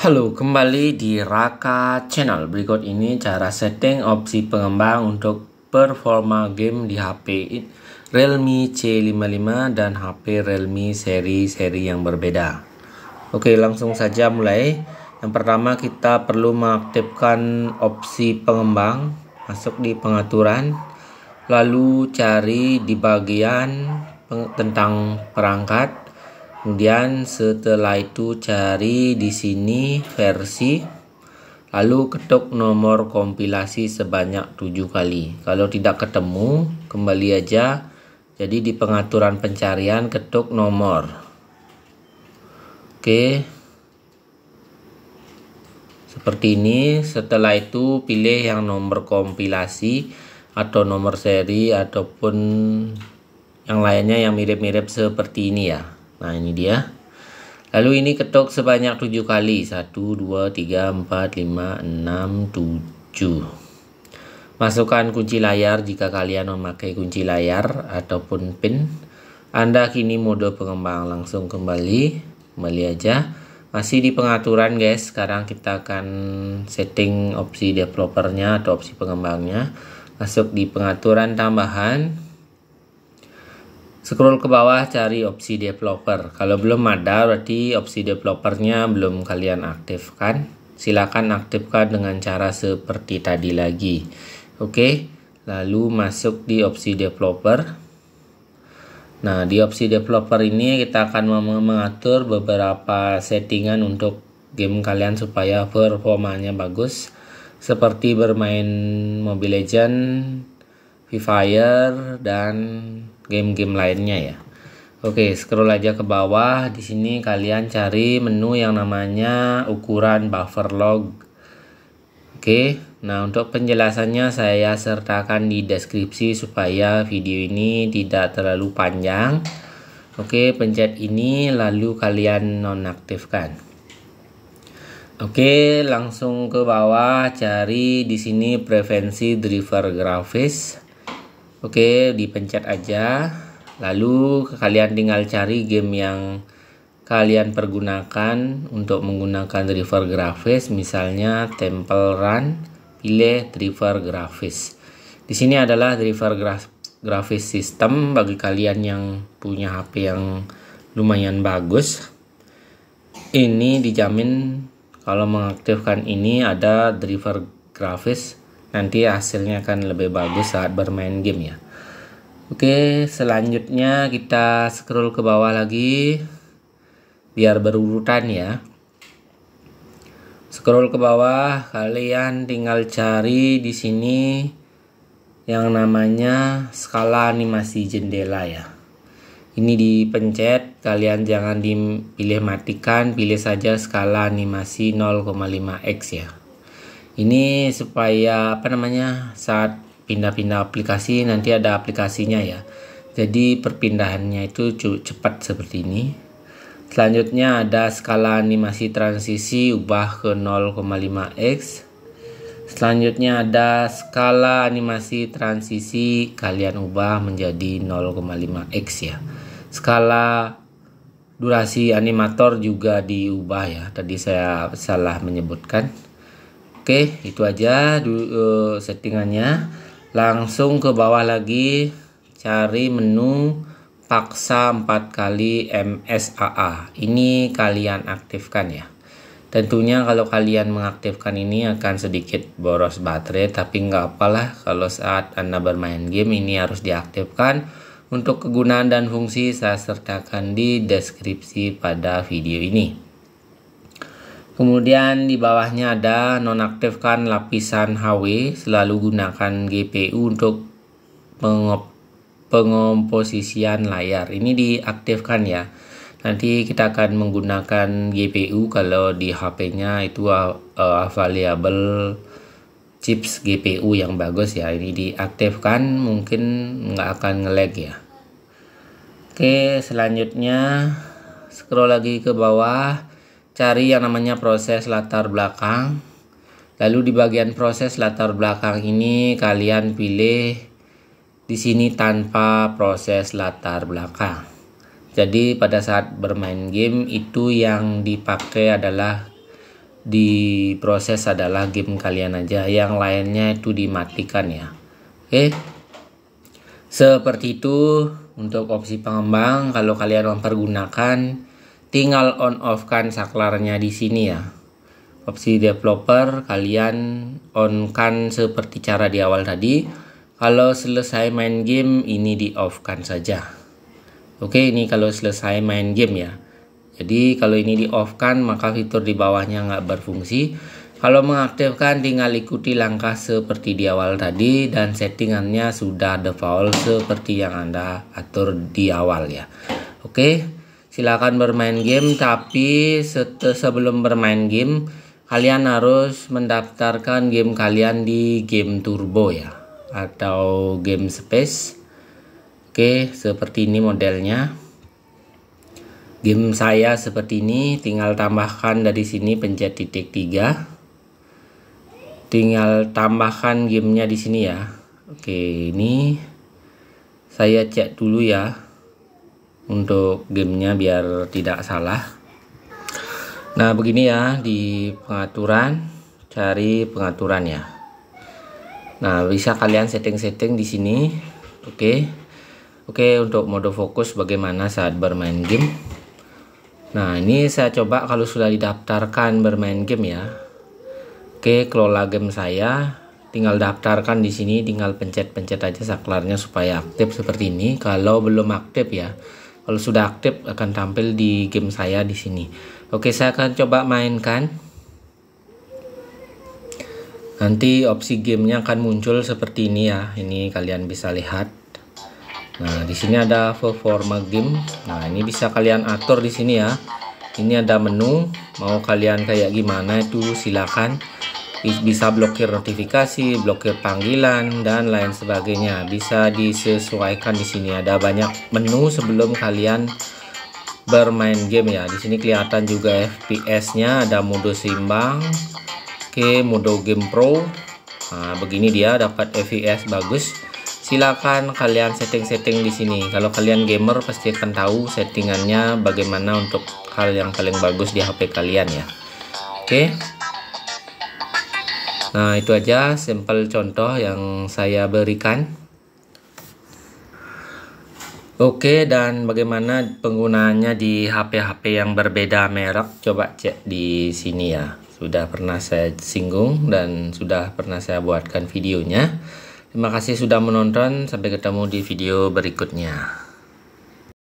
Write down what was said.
Halo, kembali di Raka Channel. Berikut ini cara setting opsi pengembang untuk performa game di HP Realme C55 dan HP Realme seri-seri yang berbeda. Oke, langsung saja mulai. Yang pertama kita perlu mengaktifkan opsi pengembang, masuk di pengaturan, lalu cari di bagian tentang perangkat Kemudian setelah itu cari di sini versi lalu ketuk nomor kompilasi sebanyak 7 kali. Kalau tidak ketemu, kembali aja. Jadi di pengaturan pencarian ketuk nomor. Oke. Seperti ini, setelah itu pilih yang nomor kompilasi atau nomor seri ataupun yang lainnya yang mirip-mirip seperti ini ya. Nah, ini dia. Lalu ini ketuk sebanyak 7 kali. 1 2 3 4 5 6 7. Masukkan kunci layar jika kalian memakai kunci layar ataupun pin. Anda kini mode pengembang langsung kembali. Kembali aja. Masih di pengaturan guys. Sekarang kita akan setting opsi developernya atau opsi pengembangnya. Masuk di pengaturan tambahan Scroll ke bawah cari opsi developer. Kalau belum ada berarti opsi developernya belum kalian aktifkan. Silakan aktifkan dengan cara seperti tadi lagi. Oke, lalu masuk di opsi developer. Nah, di opsi developer ini kita akan mengatur beberapa settingan untuk game kalian supaya performanya bagus seperti bermain Mobile Legends, Free Fire dan game-game lainnya ya. Oke, scroll aja ke bawah. Di sini kalian cari menu yang namanya ukuran buffer log. Oke, nah untuk penjelasannya saya sertakan di deskripsi supaya video ini tidak terlalu panjang. Oke, pencet ini lalu kalian nonaktifkan. Oke, langsung ke bawah cari di sini prevensi driver grafis. Oke, dipencet aja. Lalu kalian tinggal cari game yang kalian pergunakan untuk menggunakan driver grafis, misalnya Temple Run, pilih driver grafis. Di sini adalah driver graf grafis system bagi kalian yang punya HP yang lumayan bagus. Ini dijamin kalau mengaktifkan ini ada driver grafis nanti hasilnya akan lebih bagus saat bermain game ya oke selanjutnya kita scroll ke bawah lagi biar berurutan ya scroll ke bawah kalian tinggal cari di sini yang namanya skala animasi jendela ya ini dipencet kalian jangan dipilih matikan pilih saja skala animasi 0,5x ya ini supaya apa namanya saat pindah-pindah aplikasi nanti ada aplikasinya ya jadi perpindahannya itu cepat seperti ini selanjutnya ada skala animasi transisi ubah ke 0,5x selanjutnya ada skala animasi transisi kalian ubah menjadi 0,5x ya skala durasi animator juga diubah ya tadi saya salah menyebutkan Oke, itu aja dulu eh, settingannya. Langsung ke bawah lagi cari menu paksa 4 kali MSAA. Ini kalian aktifkan ya. Tentunya kalau kalian mengaktifkan ini akan sedikit boros baterai tapi nggak apalah kalau saat Anda bermain game ini harus diaktifkan. Untuk kegunaan dan fungsi saya sertakan di deskripsi pada video ini. Kemudian di bawahnya ada nonaktifkan lapisan HW, selalu gunakan GPU untuk pengop pengomposisian layar. Ini diaktifkan ya. Nanti kita akan menggunakan GPU kalau di HP-nya itu uh, uh, available chips GPU yang bagus ya. Ini diaktifkan mungkin nggak akan ngelag ya. Oke, selanjutnya scroll lagi ke bawah cari yang namanya proses latar belakang. Lalu di bagian proses latar belakang ini kalian pilih di sini tanpa proses latar belakang. Jadi pada saat bermain game itu yang dipakai adalah di proses adalah game kalian aja, yang lainnya itu dimatikan ya. Oke. Seperti itu untuk opsi pengembang kalau kalian mempergunakan tinggal on off kan saklarnya di sini ya opsi developer kalian on kan seperti cara di awal tadi kalau selesai main game ini di off kan saja oke ini kalau selesai main game ya jadi kalau ini di off kan maka fitur di bawahnya nggak berfungsi kalau mengaktifkan tinggal ikuti langkah seperti di awal tadi dan settingannya sudah default seperti yang anda atur di awal ya oke silakan bermain game tapi sebelum bermain game kalian harus mendaftarkan game kalian di game turbo ya atau game space oke seperti ini modelnya game saya seperti ini tinggal tambahkan dari sini pencet titik tiga tinggal tambahkan gamenya di sini ya oke ini saya cek dulu ya untuk gamenya biar tidak salah nah begini ya di pengaturan cari pengaturannya nah bisa kalian setting-setting di sini oke okay. oke okay, untuk mode fokus bagaimana saat bermain game nah ini saya coba kalau sudah didaftarkan bermain game ya oke okay, kelola game saya tinggal daftarkan di sini tinggal pencet-pencet aja saklarnya supaya aktif seperti ini kalau belum aktif ya kalau sudah aktif akan tampil di game saya di sini. Oke, saya akan coba mainkan. Nanti opsi gamenya akan muncul seperti ini ya. Ini kalian bisa lihat. Nah, di sini ada performa game. Nah, ini bisa kalian atur di sini ya. Ini ada menu, mau kalian kayak gimana itu silakan bisa blokir notifikasi, blokir panggilan dan lain sebagainya. Bisa disesuaikan di sini ada banyak menu sebelum kalian bermain game ya. Di sini kelihatan juga FPS-nya ada mode seimbang. ke mode game pro. Nah, begini dia dapat FPS bagus. Silakan kalian setting-setting di sini. Kalau kalian gamer pasti akan tahu settingannya bagaimana untuk hal yang paling bagus di HP kalian ya. Oke. Okay. Nah, itu aja sampel contoh yang saya berikan. Oke, dan bagaimana penggunaannya di HP-HP yang berbeda merek? Coba cek di sini ya. Sudah pernah saya singgung dan sudah pernah saya buatkan videonya. Terima kasih sudah menonton. Sampai ketemu di video berikutnya.